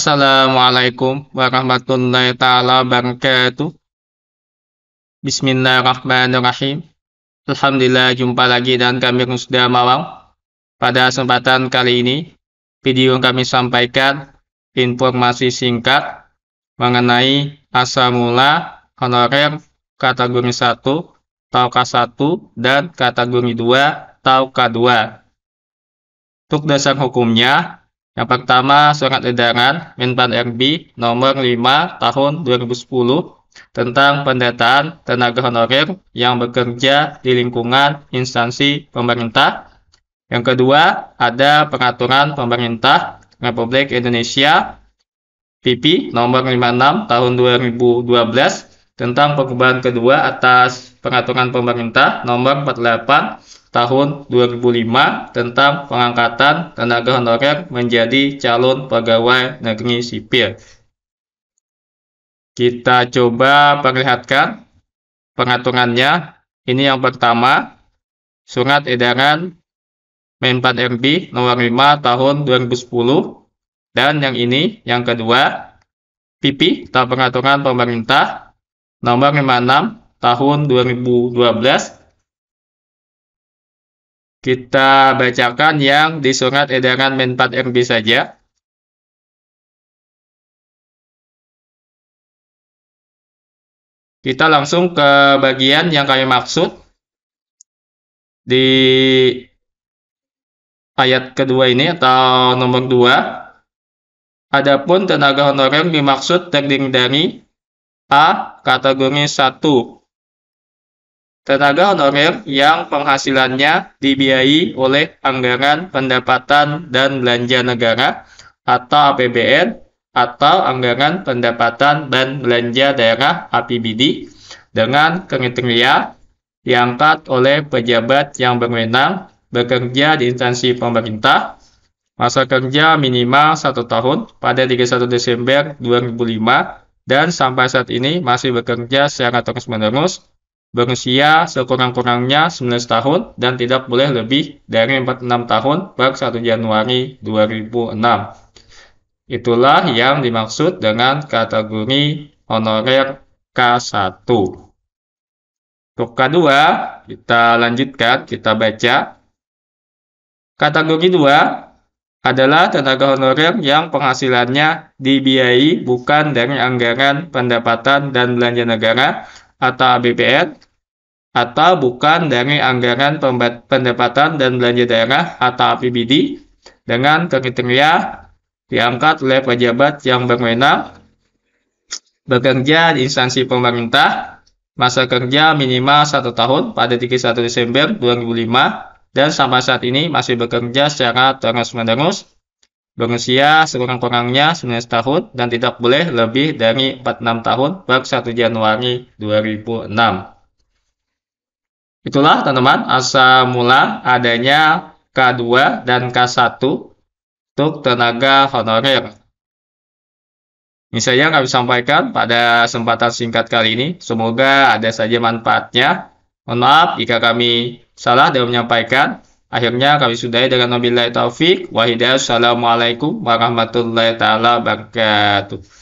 Assalamualaikum warahmatullahi taala wabarakatuh. Bismillahirrahmanirrahim. Alhamdulillah jumpa lagi dan kami sudah mawang. Pada kesempatan kali ini, video yang kami sampaikan informasi singkat mengenai asal mula honorer kategori 1, tauka 1 dan kategori 2, tauka 2. Untuk dasar hukumnya, yang pertama surat edaran Menpan RB nomor 5 tahun 2010 tentang pendataan tenaga honorer yang bekerja di lingkungan instansi pemerintah. Yang kedua, ada peraturan pemerintah Republik Indonesia PP nomor 56 tahun 2012 tentang perubahan kedua atas peraturan pemerintah nomor 48 tahun 2005 tentang pengangkatan tenaga honorer menjadi calon pegawai negeri sipil. Kita coba perlihatkan pengaturannya. Ini yang pertama, Surat Edaran Menpan RB nomor 5 tahun 2010 dan yang ini yang kedua PP Tentang Pengaturan Pemerintah nomor 56 tahun 2012 kita bacakan yang di surat edaran Menpan RB saja. Kita langsung ke bagian yang kami maksud. Di ayat kedua ini atau nomor dua. Adapun tenaga honorer dimaksud terdiri dari A. Kategori 1 tenaga honorer yang penghasilannya dibiayai oleh anggaran pendapatan dan belanja negara atau APBN atau anggaran pendapatan dan belanja daerah APBD dengan kriteria diangkat oleh pejabat yang berwenang bekerja di instansi pemerintah masa kerja minimal satu tahun pada 31 Desember 2005 dan sampai saat ini masih bekerja secara terus-menerus berusia sekurang-kurangnya 19 tahun dan tidak boleh lebih dari 46 tahun per 1 Januari 2006. Itulah yang dimaksud dengan kategori honorer K1. Untuk K2, kita lanjutkan, kita baca. Kategori 2 adalah tenaga honorer yang penghasilannya dibiayai bukan dari anggaran pendapatan dan belanja negara, atau APBN atau bukan dari anggaran pendapatan dan belanja daerah atau APBD dengan kriteria diangkat oleh pejabat yang berwenang bekerja di instansi pemerintah masa kerja minimal satu tahun pada 31 Desember 2005 dan sampai saat ini masih bekerja secara terus-menerus berusia sekurang-kurangnya 19 tahun dan tidak boleh lebih dari 46 tahun per 1 Januari 2006. Itulah teman-teman asal mula adanya K2 dan K1 untuk tenaga honorer. Ini saja kami sampaikan pada kesempatan singkat kali ini. Semoga ada saja manfaatnya. Mohon maaf jika kami salah dalam menyampaikan. Akhirnya kami sudahi dengan nabilai taufik Wahidah. Assalamualaikum warahmatullahi taala wabarakatuh.